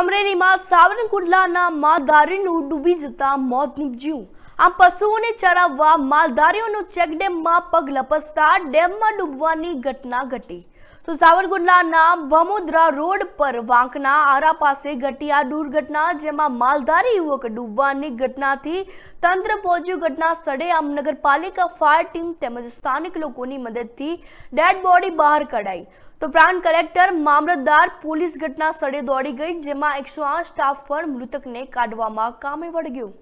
અમરેલીમાં સાવરકુંડલાના મા ધારીનું ડૂબી જતા મોત નીપજ્યું અમ પશુઓને ચરાવવા માલદારીઓનો ચેકડે ડેમમાં પગ લપસતા ડેમમાં ડૂબવાની ઘટના ગટી તો સાવરગુડલા નામ બમુદ્રા રોડ પર વાંકના આરા પાસે ગટી આ દુર્ઘટના જેમાં માલદારી યુવક ડૂબવાની ઘટનાથી તંત્ર પોજી ઘટના સડે આમ નગરપાલિકા ફાયર ટીમ તે મજિસ્તાનીક લોકોની મદદથી ડેડ બોડી બહાર કાઢાઈ તો પ્રાણ કલેક્ટર મામ્રતદાર પોલીસ ઘટના સડે દોડી ગઈ જેમાં 108 સ્ટાફ પર મૃતકને કાઢવામાં કામ એ વડગ્યું